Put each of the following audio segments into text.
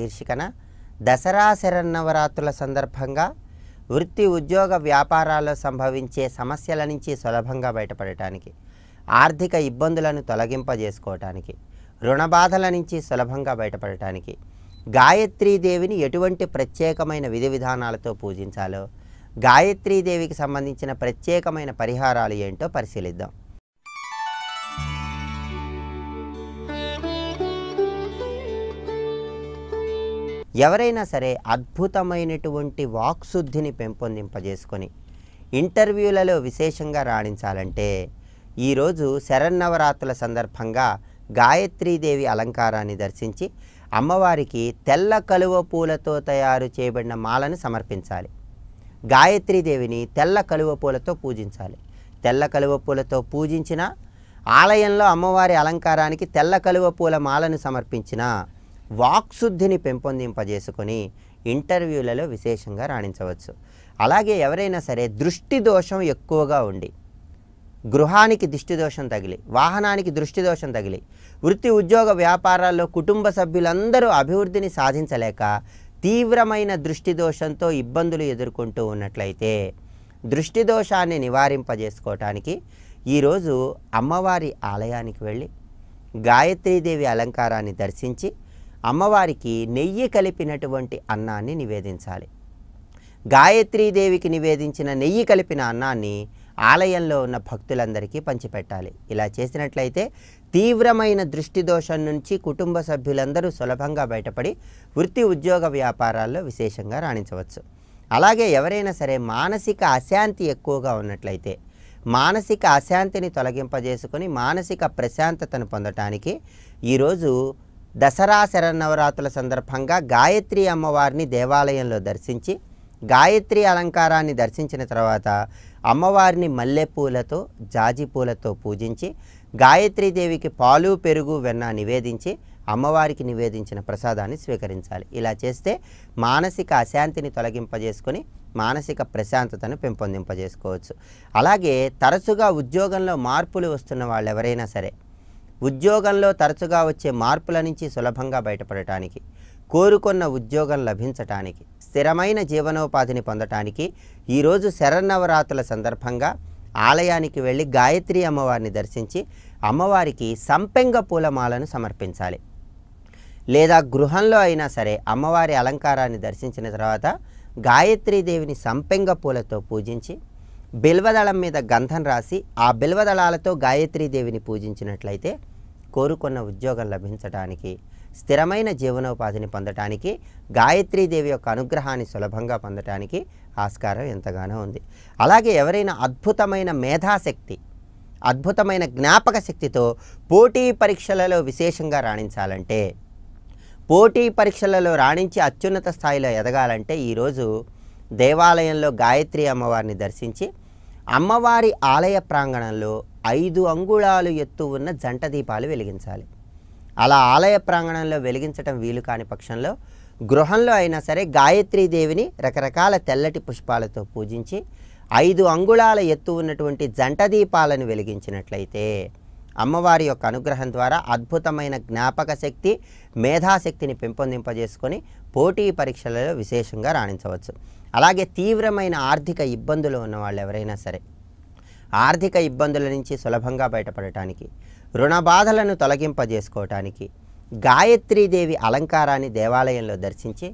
శీర్షికన దసరా శరన్నవరాత్రుల సందర్భంగా వృత్తి ఉద్యోగ వ్యాపారాల్లో సంభవించే సమస్యల నుంచి సులభంగా బయటపడటానికి ఆర్థిక ఇబ్బందులను తొలగింపజేసుకోవటానికి రుణబాధల నుంచి సులభంగా బయటపడటానికి గాయత్రీదేవిని ఎటువంటి ప్రత్యేకమైన విధి విధానాలతో పూజించాలో గాయత్రీదేవికి సంబంధించిన ప్రత్యేకమైన పరిహారాలు ఏంటో పరిశీలిద్దాం ఎవరైనా సరే అద్భుతమైనటువంటి వాక్శుద్ధిని పెంపొందింపజేసుకొని ఇంటర్వ్యూలలో విశేషంగా రాణించాలంటే ఈరోజు శరన్నవరాత్రుల సందర్భంగా గాయత్రీదేవి అలంకారాన్ని దర్శించి అమ్మవారికి తెల్ల కలువ పూలతో తయారు చేయబడిన మాలను సమర్పించాలి గాయత్రీదేవిని తెల్ల కలువ పూలతో పూజించాలి తెల్ల కలువ పూలతో పూజించిన ఆలయంలో అమ్మవారి అలంకారానికి తెల్ల కలువ పూల మాలను సమర్పించిన వాక్శుద్ధిని పెంపొందింపజేసుకొని ఇంటర్వ్యూలలో విశేషంగా రాణించవచ్చు అలాగే ఎవరైనా సరే దృష్టి దోషం ఎక్కువగా ఉండి గృహానికి దృష్టి దోషం తగిలి వాహనానికి దృష్టి దోషం తగిలి వృత్తి ఉద్యోగ వ్యాపారాల్లో కుటుంబ సభ్యులందరూ అభివృద్ధిని సాధించలేక తీవ్రమైన దృష్టి దోషంతో ఇబ్బందులు ఎదుర్కొంటూ ఉన్నట్లయితే దృష్టి దోషాన్ని నివారింపజేసుకోవటానికి ఈరోజు అమ్మవారి ఆలయానికి వెళ్ళి గాయత్రీదేవి అలంకారాన్ని దర్శించి అమ్మవారికి నెయ్యి కలిపినటువంటి అన్నాన్ని నివేదించాలి గాయత్రీదేవికి నివేదించిన నెయ్యి కలిపిన అన్నాన్ని ఆలయంలో ఉన్న భక్తులందరికీ పంచిపెట్టాలి ఇలా చేసినట్లయితే తీవ్రమైన దృష్టి దోషం నుంచి కుటుంబ సభ్యులందరూ సులభంగా బయటపడి వృత్తి ఉద్యోగ వ్యాపారాల్లో విశేషంగా రాణించవచ్చు అలాగే ఎవరైనా సరే మానసిక అశాంతి ఎక్కువగా ఉన్నట్లయితే మానసిక అశాంతిని తొలగింపజేసుకొని మానసిక ప్రశాంతతను పొందటానికి ఈరోజు దసరా శరన్నవరాత్రుల సందర్భంగా గాయత్రి అమ్మవారిని దేవాలయంలో దర్శించి గాయత్రి అలంకారాన్ని దర్శించిన తర్వాత అమ్మవారిని మల్లెపూలతో జాజిపూలతో పూజించి పూజించి గాయత్రీదేవికి పాలు పెరుగు వెన్న నివేదించి అమ్మవారికి నివేదించిన ప్రసాదాన్ని స్వీకరించాలి ఇలా చేస్తే మానసిక అశాంతిని తొలగింపజేసుకొని మానసిక ప్రశాంతతను పెంపొందింపజేసుకోవచ్చు అలాగే తరచుగా ఉద్యోగంలో మార్పులు వస్తున్న వాళ్ళు ఎవరైనా సరే ఉద్యోగంలో తరచుగా వచ్చే మార్పుల నుంచి సులభంగా బయటపడటానికి కోరుకున్న ఉద్యోగం లభించటానికి స్థిరమైన జీవనోపాధిని పొందటానికి ఈరోజు శరన్నవరాత్రుల సందర్భంగా ఆలయానికి వెళ్ళి గాయత్రి అమ్మవారిని దర్శించి అమ్మవారికి సంపెంగ పూలమాలను సమర్పించాలి లేదా గృహంలో అయినా సరే అమ్మవారి అలంకారాన్ని దర్శించిన తర్వాత గాయత్రీదేవిని సంపెంగ పూలతో పూజించి బిల్వదళం మీద గంధం రాసి ఆ బిల్వదళాలతో దేవిని పూజించినట్లయితే కోరుకున్న ఉద్యోగం లభించడానికి స్థిరమైన జీవనోపాధిని పొందటానికి దేవి యొక్క అనుగ్రహాన్ని సులభంగా పొందటానికి ఆస్కారం ఎంతగానో ఉంది అలాగే ఎవరైనా అద్భుతమైన మేధాశక్తి అద్భుతమైన జ్ఞాపక శక్తితో పోటీ పరీక్షలలో విశేషంగా రాణించాలంటే పోటీ పరీక్షలలో రాణించి అత్యున్నత స్థాయిలో ఎదగాలంటే ఈరోజు దేవాలయంలో గాయత్రి అమ్మవారిని దర్శించి అమ్మవారి ఆలయ ప్రాంగణంలో ఐదు అంగుళాలు ఎత్తు ఉన్న జంట దీపాలు వెలిగించాలి అలా ఆలయ ప్రాంగణంలో వెలిగించటం వీలు కాని పక్షంలో గృహంలో అయినా సరే దేవిని రకరకాల తెల్లటి పుష్పాలతో పూజించి ఐదు అంగుళాల ఎత్తు ఉన్నటువంటి జంట దీపాలను వెలిగించినట్లయితే అమ్మవారి యొక్క అనుగ్రహం ద్వారా అద్భుతమైన జ్ఞాపక శక్తి మేధాశక్తిని పెంపొందింపజేసుకొని పోటీ పరీక్షలలో విశేషంగా రాణించవచ్చు అలాగే తీవ్రమైన ఆర్థిక ఇబ్బందులు ఉన్న వాళ్ళు ఎవరైనా సరే ఆర్థిక ఇబ్బందుల నుంచి సులభంగా బయటపడటానికి రుణ బాధలను తొలగింపజేసుకోవటానికి గాయత్రీదేవి అలంకారాన్ని దేవాలయంలో దర్శించి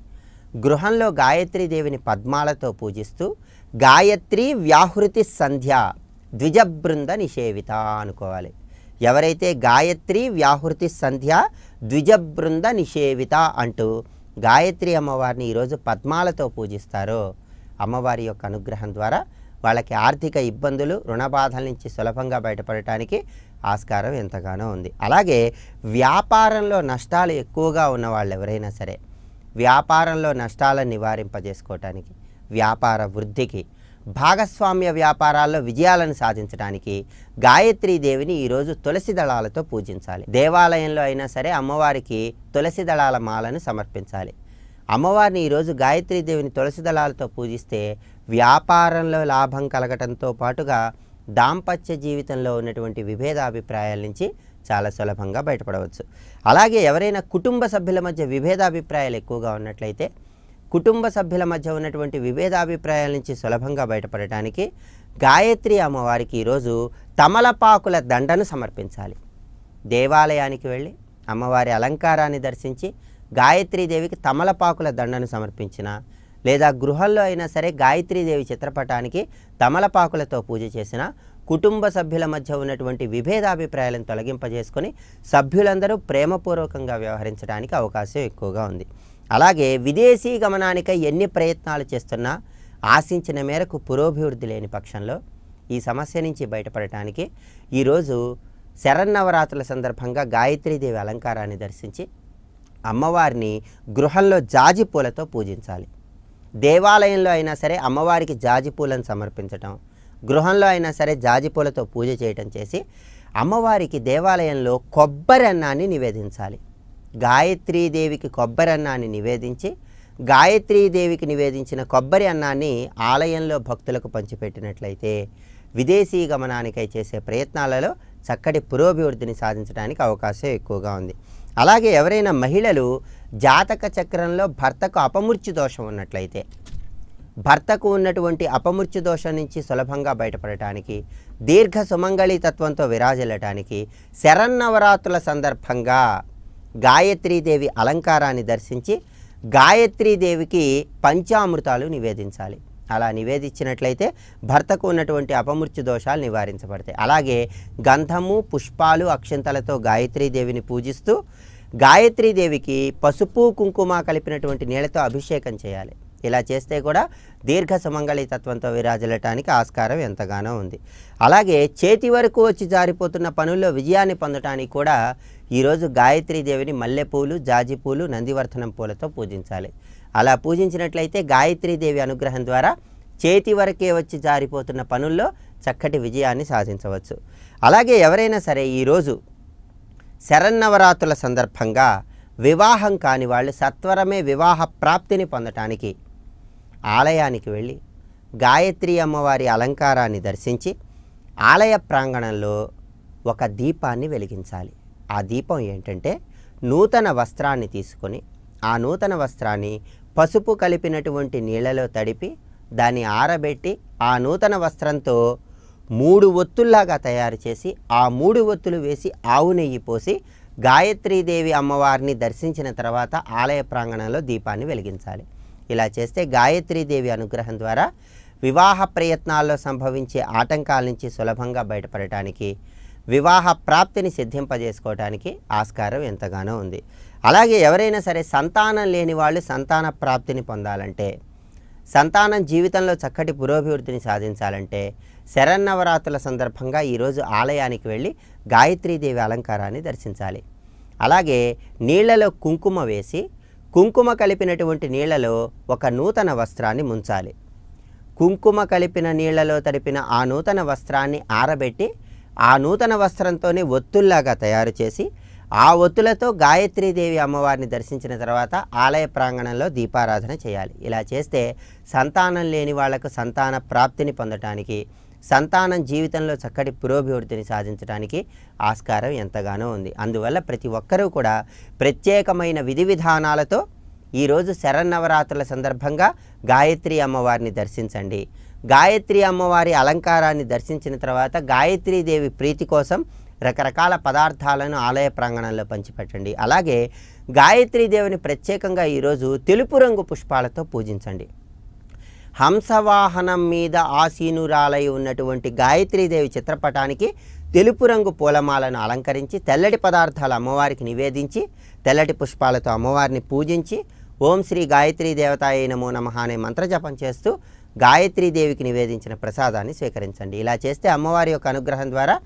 గృహంలో గాయత్రీదేవిని పద్మాలతో పూజిస్తూ గాయత్రి వ్యాహృతి సంధ్య బృంద నిషేవిత అనుకోవాలి ఎవరైతే గాయత్రి వ్యాహృతి సంధ్య ద్విజ బృంద నిషేవిత అంటూ గాయత్రి అమ్మవారిని ఈరోజు పద్మాలతో పూజిస్తారో అమ్మవారి యొక్క అనుగ్రహం ద్వారా వాళ్ళకి ఆర్థిక ఇబ్బందులు రుణబాధల నుంచి సులభంగా బయటపడటానికి ఆస్కారం ఎంతగానో ఉంది అలాగే వ్యాపారంలో నష్టాలు ఎక్కువగా ఉన్న వాళ్ళు ఎవరైనా సరే వ్యాపారంలో నష్టాలను నివారింపజేసుకోవటానికి వ్యాపార వృద్ధికి భాగస్వామ్య వ్యాపారాల్లో విజయాలను సాధించడానికి గాయత్రీదేవిని ఈరోజు తులసి దళాలతో పూజించాలి దేవాలయంలో అయినా సరే అమ్మవారికి తులసి దళాల మాలను సమర్పించాలి అమ్మవారిని ఈరోజు గాయత్రీదేవిని తులసి దళాలతో పూజిస్తే వ్యాపారంలో లాభం కలగటంతో పాటుగా దాంపత్య జీవితంలో ఉన్నటువంటి విభేదాభిప్రాయాల నుంచి చాలా సులభంగా బయటపడవచ్చు అలాగే ఎవరైనా కుటుంబ సభ్యుల మధ్య విభేదాభిప్రాయాలు ఎక్కువగా ఉన్నట్లయితే కుటుంబ సభ్యుల మధ్య ఉన్నటువంటి విభేదాభిప్రాయాల నుంచి సులభంగా బయటపడటానికి గాయత్రి అమ్మవారికి ఈరోజు తమలపాకుల దండను సమర్పించాలి దేవాలయానికి వెళ్ళి అమ్మవారి అలంకారాన్ని దర్శించి గాయత్రీదేవికి తమలపాకుల దండను సమర్పించిన లేదా గృహంలో అయినా సరే గాయత్రీదేవి చిత్రపటానికి తమలపాకులతో పూజ చేసిన కుటుంబ సభ్యుల మధ్య ఉన్నటువంటి విభేదాభిప్రాయాలను తొలగింపజేసుకొని సభ్యులందరూ ప్రేమపూర్వకంగా వ్యవహరించడానికి అవకాశం ఎక్కువగా ఉంది అలాగే విదేశీ గమనానికై ఎన్ని ప్రయత్నాలు చేస్తున్నా ఆశించిన మేరకు పురోభివృద్ధి లేని పక్షంలో ఈ సమస్య నుంచి బయటపడటానికి ఈరోజు శరన్నవరాత్రుల సందర్భంగా గాయత్రీదేవి అలంకారాన్ని దర్శించి అమ్మవారిని గృహంలో జాజి పూలతో పూజించాలి దేవాలయంలో అయినా సరే అమ్మవారికి జాజి పూలను సమర్పించటం గృహంలో అయినా సరే జాజి పూలతో పూజ చేయటం చేసి అమ్మవారికి దేవాలయంలో కొబ్బరి అన్నాన్ని నివేదించాలి గాయత్రీదేవికి కొబ్బరి అన్నాన్ని నివేదించి గాయత్రీదేవికి నివేదించిన కొబ్బరి అన్నాన్ని ఆలయంలో భక్తులకు పంచిపెట్టినట్లయితే విదేశీ గమనానికై చేసే ప్రయత్నాలలో చక్కటి పురోభివృద్ధిని సాధించడానికి అవకాశం ఎక్కువగా ఉంది అలాగే ఎవరైనా మహిళలు జాతక చక్రంలో భర్తకు అపమృత్యు దోషం ఉన్నట్లయితే భర్తకు ఉన్నటువంటి అపమృత్యు దోషం నుంచి సులభంగా బయటపడటానికి దీర్ఘ సుమంగళి తత్వంతో విరాజిల్లటానికి శరన్నవరాత్రుల సందర్భంగా గాయత్రీదేవి అలంకారాన్ని దర్శించి గాయత్రీదేవికి పంచామృతాలు నివేదించాలి అలా నివేదించినట్లయితే భర్తకు ఉన్నటువంటి అపమృత్యు దోషాలు నివారించబడతాయి అలాగే గంధము పుష్పాలు అక్షంతలతో గాయత్రీదేవిని పూజిస్తూ గాయత్రీదేవికి పసుపు కుంకుమ కలిపినటువంటి నీళ్లతో అభిషేకం చేయాలి ఇలా చేస్తే కూడా దీర్ఘ సుమంగళితత్వంతో విరాజలటానికి ఆస్కారం ఎంతగానో ఉంది అలాగే చేతి వరకు వచ్చి జారిపోతున్న పనుల్లో విజయాన్ని పొందటానికి కూడా ఈరోజు గాయత్రీదేవిని మల్లెపూలు జాజిపూలు నందివర్ధనం పూలతో పూజించాలి అలా పూజించినట్లయితే గాయత్రీదేవి అనుగ్రహం ద్వారా చేతి వరకే వచ్చి జారిపోతున్న పనుల్లో చక్కటి విజయాన్ని సాధించవచ్చు అలాగే ఎవరైనా సరే ఈరోజు శరన్నవరాతుల సందర్భంగా వివాహం కాని వాళ్ళు సత్వరమే వివాహ ప్రాప్తిని పొందటానికి ఆలయానికి వెళ్ళి గాయత్రి అమ్మవారి అలంకారాన్ని దర్శించి ఆలయ ప్రాంగణంలో ఒక దీపాన్ని వెలిగించాలి ఆ దీపం ఏంటంటే నూతన వస్త్రాన్ని తీసుకొని ఆ నూతన వస్త్రాన్ని పసుపు కలిపినటువంటి నీళ్ళలో తడిపి దాన్ని ఆరబెట్టి ఆ నూతన వస్త్రంతో మూడు ఒత్తుల్లాగా తయారు చేసి ఆ మూడు ఒత్తులు వేసి ఆవు నెయ్యి పోసి గాయత్రీదేవి అమ్మవారిని దర్శించిన తర్వాత ఆలయ ప్రాంగణంలో దీపాన్ని వెలిగించాలి ఇలా చేస్తే గాయత్రీదేవి అనుగ్రహం ద్వారా వివాహ ప్రయత్నాల్లో సంభవించే ఆటంకాల నుంచి సులభంగా బయటపడటానికి వివాహ ప్రాప్తిని సిద్ధింపజేసుకోవడానికి ఆస్కారం ఎంతగానో ఉంది అలాగే ఎవరైనా సరే సంతానం లేని వాళ్ళు సంతాన ప్రాప్తిని పొందాలంటే సంతానం జీవితంలో చక్కటి పురోభివృద్ధిని సాధించాలంటే శరన్నవరాత్రుల సందర్భంగా ఈరోజు ఆలయానికి వెళ్ళి గాయత్రీదేవి అలంకారాన్ని దర్శించాలి అలాగే నీళ్లలో కుంకుమ వేసి కుంకుమ కలిపినటువంటి నీళ్లలో ఒక నూతన వస్త్రాన్ని ముంచాలి కుంకుమ కలిపిన నీళ్లలో తడిపిన ఆ నూతన వస్త్రాన్ని ఆరబెట్టి ఆ నూతన వస్త్రంతోనే ఒత్తుల్లాగా తయారు చేసి ఆ ఒత్తులతో గాయత్రీదేవి అమ్మవారిని దర్శించిన తర్వాత ఆలయ ప్రాంగణంలో దీపారాధన చేయాలి ఇలా చేస్తే సంతానం లేని వాళ్లకు సంతాన ప్రాప్తిని పొందటానికి సంతానం జీవితంలో చక్కటి పురోభివృద్ధిని సాధించడానికి ఆస్కారం ఎంతగానో ఉంది అందువల్ల ప్రతి ఒక్కరూ కూడా ప్రత్యేకమైన విధి విధానాలతో ఈరోజు శరన్నవరాత్రుల సందర్భంగా గాయత్రి అమ్మవారిని దర్శించండి గాయత్రి అమ్మవారి అలంకారాన్ని దర్శించిన తర్వాత గాయత్రీదేవి ప్రీతి కోసం రకరకాల పదార్థాలను ఆలయ ప్రాంగణంలో పంచిపెట్టండి అలాగే గాయత్రీదేవిని ప్రత్యేకంగా ఈరోజు తెలుపు రంగు పుష్పాలతో పూజించండి హంసవాహనం మీద ఆసీనురాలై ఉన్నటువంటి గాయత్రీదేవి చిత్రపటానికి తెలుపు రంగు పూలమాలను అలంకరించి తెల్లటి పదార్థాలు అమ్మవారికి నివేదించి తెల్లటి పుష్పాలతో అమ్మవారిని పూజించి ఓం శ్రీ గాయత్రీ దేవతాయ నమో నమ అనే మంత్రజపం చేస్తూ గాయత్రీదేవికి నివేదించిన ప్రసాదాన్ని స్వీకరించండి ఇలా చేస్తే అమ్మవారి యొక్క అనుగ్రహం ద్వారా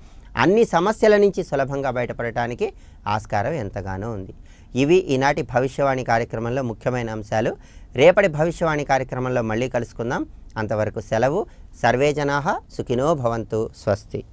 అన్ని సమస్యల నుంచి సులభంగా బయటపడటానికి ఆస్కారం ఎంతగానో ఉంది ఇవి ఈనాటి భవిష్యవాణి కార్యక్రమంలో ముఖ్యమైన అంశాలు రేపటి భవిష్యవాణి కార్యక్రమంలో మళ్ళీ కలుసుకుందాం అంతవరకు సెలవు సర్వే జనా సుఖినో భవంతు స్వస్తి